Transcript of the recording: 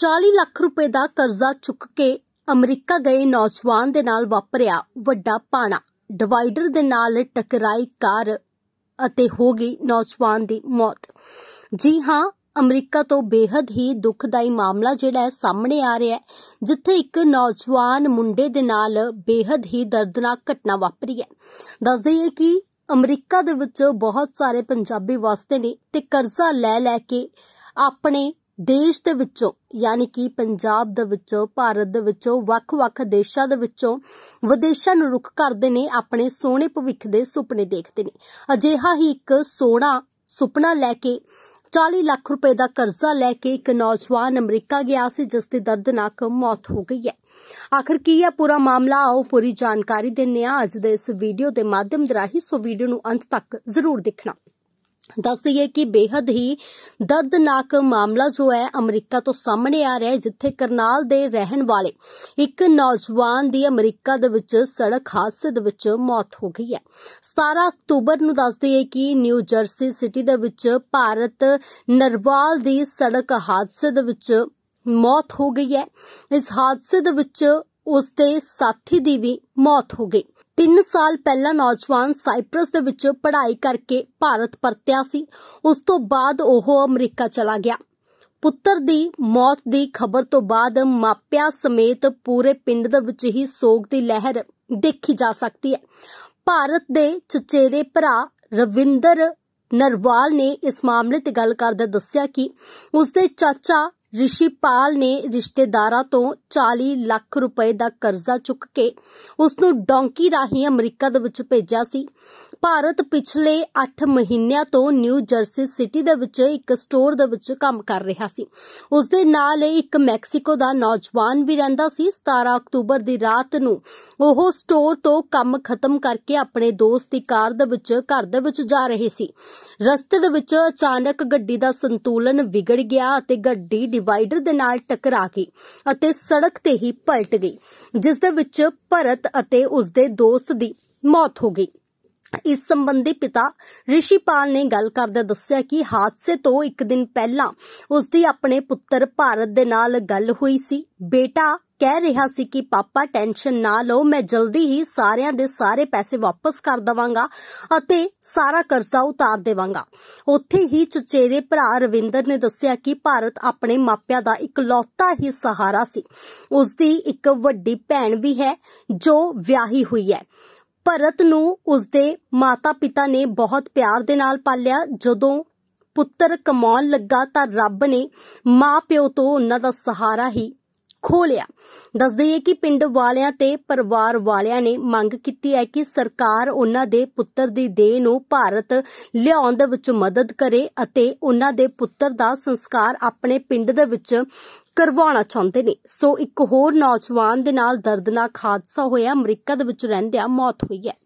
40 ਲੱਖ ਰੁਪਏ ਦਾ ਕਰਜ਼ਾ ਚੁੱਕ ਕੇ ਅਮਰੀਕਾ ਗਏ ਨੌਜਵਾਨ ਦੇ ਨਾਲ ਵਾਪਰਿਆ ਵੱਡਾ ਪਾਣਾ ਡਿਵਾਈਡਰ ਦੇ ਨਾਲ ਟਕਰਾਈ ਕਾਰ ਅਤੇ ਹੋ ਗਈ ਨੌਜਵਾਨ ਦੀ ਮੌਤ ਜੀ ਹਾਂ ਅਮਰੀਕਾ ਤੋਂ ਬੇहद ਹੀ ਦੁਖਦਾਈ ਮਾਮਲਾ ਜਿਹੜਾ ਹੈ ਸਾਹਮਣੇ ਆ ਰਿਹਾ ਹੈ ਜਿੱਥੇ ਇੱਕ ਨੌਜਵਾਨ ਮੁੰਡੇ ਦੇ ਨਾਲ ਬੇहद ਹੀ ਦਰਦਨਾਕ ਘਟਨਾ ਵਾਪਰੀ ਹੈ ਦੱਸ ਦਈਏ ਕਿ ਅਮਰੀਕਾ ਦੇ ਵਿੱਚ ਬਹੁਤ ਸਾਰੇ ਪੰਜਾਬੀ ਵਸਦੇ ਨੇ ਤੇ ਕਰਜ਼ਾ ਲੈ ਲੈ ਕੇ ਆਪਣੇ ਦੇਸ਼ ਦੇ ਵਿੱਚੋਂ ਯਾਨੀ ਕਿ ਪੰਜਾਬ ਦੇ ਵਿੱਚੋਂ ਭਾਰਤ ਦੇ ਵਿੱਚੋਂ ਵੱਖ-ਵੱਖ ਦੇਸ਼ਾਂ ਦੇ ਵਿੱਚੋਂ ਵਿਦੇਸ਼ਾਂ ਨੂੰ ਰੁਖ ਕਰਦੇ ਨੇ ਆਪਣੇ ਸੋਹਣੇ ਭਵਿੱਖ ਦੇ ਸੁਪਨੇ ਦੇਖਦੇ ਨੇ ਅਜਿਹਾ ਹੀ ਇੱਕ ਸੋਹਣਾ ਸੁਪਨਾ ਲੈ ਕੇ 40 ਲੱਖ ਰੁਪਏ ਦਾ ਕਰਜ਼ਾ ਲੈ ਕੇ ਇੱਕ ਨੌਜਵਾਨ ਅਮਰੀਕਾ ਗਿਆ ਸੀ ਜਿਸ ਦੀ ਦਰਦਨਾਕ ਮੌਤ ਹੋ ਗਈ ਹੈ ਆਖਰ ਕੀ ਹੈ ਪੂਰਾ ਮਾਮਲਾ ਆਓ ਪੂਰੀ ਜਾਣਕਾਰੀ ਦਿੰਨੇ ਆ ਅੱਜ ਦੇ ਇਸ ਵੀਡੀਓ ਦੇ ਮਾਧਿਅਮ ਰਾਹੀਂ ਸੋ ਵੀਡੀਓ ਨੂੰ ਅੰਤ ਤੱਕ ਜ਼ਰੂਰ ਦੇਖਣਾ ਦੱਸ ਦਈਏ ਕਿ ਬੇहद ਹੀ ਦਰਦਨਾਕ ਮਾਮਲਾ ਜੋ ਹੈ ਅਮਰੀਕਾ ਤੋਂ ਸਾਹਮਣੇ ਆ ਰਿਹਾ ਹੈ ਜਿੱਥੇ ਕਰਨਾਲ ਦੇ ਰਹਿਣ ਵਾਲੇ ਇੱਕ ਨੌਜਵਾਨ ਦੀ ਅਮਰੀਕਾ ਦੇ ਵਿੱਚ ਸੜਕ ਹਾਦਸੇ ਦੇ ਵਿੱਚ ਮੌਤ ਹੋ ਗਈ ਹੈ 17 ਅਕਤੂਬਰ ਨੂੰ ਦੱਸ ਦਈਏ ਕਿ ਨਿਊ ਜਰਸੀ ਸਿਟੀ ਦੇ ਵਿੱਚ ਭਾਰਤ ਨਰਵਾਲ ਦੀ ਸੜਕ ਹਾਦਸੇ ਦੇ ਵਿੱਚ ਮੌਤ ਹੋ ਗਈ ਹੈ ਇਸ ਹਾਦਸੇ ਦੇ ਵਿੱਚ ਉਸ ਦੇ ਸਾਥੀ ਦੀ ਵੀ ਮੌਤ ਹੋ ਗਈ 3 ਸਾਲ ਪਹਿਲਾਂ ਨੌਜਵਾਨ ਸਾਈਪ੍ਰਸ ਦੇ ਵਿੱਚ ਪੜ੍ਹਾਈ ਕਰਕੇ ਭਾਰਤ ਪਰਤਿਆ ਸੀ ਉਸ ਤੋਂ ਬਾਅਦ ਉਹ ਅਮਰੀਕਾ ਚਲਾ ਗਿਆ ਪੁੱਤਰ ਦੀ ਮੌਤ ਦੀ ਖਬਰ ਤੋਂ ਬਾਅਦ ਮਾਪਿਆਂ ਸਮੇਤ ਪੂਰੇ ਪਿੰਡ ਦੇ ਵਿੱਚ ਹੀ ਸੋਗ ਦੀ ਲਹਿਰ ਦੇਖੀ ਜਾ ਸਕਦੀ ਹੈ ਭਾਰਤ ਦੇ ਚਚੇਰੇ ਭਰਾ ਰਵਿੰਦਰ ਨਰਵਾਲ ਨੇ ਇਸ ਮਾਮਲੇ ਤੇ ਗੱਲ ਕਰਦੇ ਦੱਸਿਆ ਕਿ ਉਸ ਦੇ ਚਾਚਾ ਰਿਸ਼ੀਪਾਲ ਨੇ ਰਿਸ਼ਤੇਦਾਰਾਂ ਤੋਂ 40 ਲੱਖ ਰੁਪਏ ਦਾ ਕਰਜ਼ਾ ਚੁੱਕ ਕੇ ਉਸ ਨੂੰ ਡੌਂਕੀ ਰਾਹੀਂ ਅਮਰੀਕਾ ਦੇ ਵਿੱਚ ਭੇਜਿਆ ਸੀ ਭਾਰਤ ਪਿਛਲੇ 8 ਮਹੀਨਿਆਂ ਤੋਂ ਨਿਊ ਜਰਸੀ ਸਿਟੀ ਦੇ ਵਿੱਚ ਇੱਕ ਸਟੋਰ ਦੇ ਵਿੱਚ ਕੰਮ ਕਰ ਰਿਹਾ ਸੀ ਉਸ ਦੇ ਨਾਲ ਇੱਕ ਮੈਕਸੀਕੋ ਦਾ ਨੌਜਵਾਨ ਵੀ ਰਹਿੰਦਾ ਸੀ 17 ਅਕਤੂਬਰ ਦੀ ਰਾਤ ਨੂੰ ਉਹ ਸਟੋਰ ਤੋਂ ਕੰਮ ਖਤਮ ਕਰਕੇ ਆਪਣੇ ਦੋਸਤ ਦੀ ਕਾਰ ਦੇ ਵਿੱਚ ਘਰ ਦੇ ਵਿੱਚ ਜਾ ਰਹੇ ਸੀ ਰਸਤੇ ਦੇ ਵਿੱਚ ਅਚਾਨਕ ਗੱਡੀ ਦਾ ਸੰਤੁਲਨ ਵਿਗੜ ਗਿਆ ਅਤੇ ਗੱਡੀ ਡਿਵਾਈਡਰ ਦੇ ਨਾਲ ਟਕਰਾ ਗਈ ਅਤੇ ਸੜਕ ਤੇ ਹੀ ਪਲਟ ਗਈ ਜਿਸ ਦੇ ਵਿੱਚ ਭਰਤ ਅਤੇ ਉਸ ਦੇ ਦੋਸਤ ਦੀ ਮੌਤ ਹੋ ਗਈ ਇਸ ਸੰਬੰਧੀ ਪਿਤਾ ਰਿਸ਼ੀਪਾਲ ਨੇ ਗੱਲ ਕਰਦੇ ਦੱਸਿਆ ਕਿ ਹਾਦਸੇ ਤੋਂ ਇੱਕ ਦਿਨ ਪਹਿਲਾਂ ਉਸ ਦੀ ਆਪਣੇ ਪੁੱਤਰ ਭਾਰਤ ਦੇ ਨਾਲ ਗੱਲ ਹੋਈ ਸੀ ਬੇਟਾ ਕਹਿ ਰਿਹਾ ਸੀ ਕਿ ਪਾਪਾ ਟੈਨਸ਼ਨ ਨਾ ਲਓ ਮੈਂ ਜਲਦੀ ਹੀ ਸਾਰਿਆਂ ਦੇ ਸਾਰੇ ਪੈਸੇ ਵਾਪਸ ਕਰ ਦਵਾਂਗਾ ਅਤੇ ਸਾਰਾ ਕਰਜ਼ਾ ਉਤਾਰ ਦੇਵਾਂਗਾ ਉੱਥੇ ਹੀ ਚਚੇਰੇ ਭਰਾ ਰਵਿੰਦਰ ਨੇ ਦੱਸਿਆ ਕਿ ਭਾਰਤ ਆਪਣੇ ਮਾਪਿਆਂ ਦਾ ਇਕਲੌਤਾ ਹੀ ਸਹਾਰਾ ਸੀ ਉਸ ਦੀ ਇੱਕ ਵੱਡੀ ਭੈਣ ਵੀ ਹੈ ਜੋ ਵਿਆਹੀ ਹੋਈ ਹੈ ਭਰਤ ਨੂੰ ਉਸਦੇ ਮਾਤਾ-ਪਿਤਾ ਨੇ ਬਹੁਤ ਪਿਆਰ ਦੇ ਨਾਲ ਪਾਲਿਆ ਜਦੋਂ ਪੁੱਤਰ ਕਮਾਉਣ ਲੱਗਾ ਤਾਂ ਰੱਬ ਨੇ ਮਾਪਿਓ ਤੋਂ ਉਹਨਾਂ ਦਾ ਸਹਾਰਾ ਹੀ ਖੋ ਲਿਆ ਹੈ ਕਿ ਪਿੰਡ ਵਾਲਿਆਂ ਤੇ ਪਰਿਵਾਰ ਵਾਲਿਆਂ ਨੇ ਮੰਗ ਕੀਤੀ ਹੈ ਕਿ ਸਰਕਾਰ ਉਹਨਾਂ ਦੇ ਪੁੱਤਰ ਦੀ ਦੇਹ ਨੂੰ ਭਾਰਤ ਲਿਆਉਣ ਦੇ ਵਿੱਚ ਮਦਦ ਕਰੇ ਅਤੇ ਉਹਨਾਂ ਦੇ ਪੁੱਤਰ ਦਾ ਸੰਸਕਾਰ ਆਪਣੇ ਪਿੰਡ ਦੇ ਵਿੱਚ ਕਰਵਾਉਣਾ ਚਾਹੁੰਦੇ ਨੇ ਸੋ ਇੱਕ ਹੋਰ ਨੌਜਵਾਨ ਦੇ ਨਾਲ ਦਰਦਨਾਕ ਹਾਦਸਾ ਹੋਇਆ ਅਮਰੀਕਾ ਦੇ ਵਿੱਚ ਰਹਿੰਦਿਆਂ ਮੌਤ ਹੋਈ ਹੈ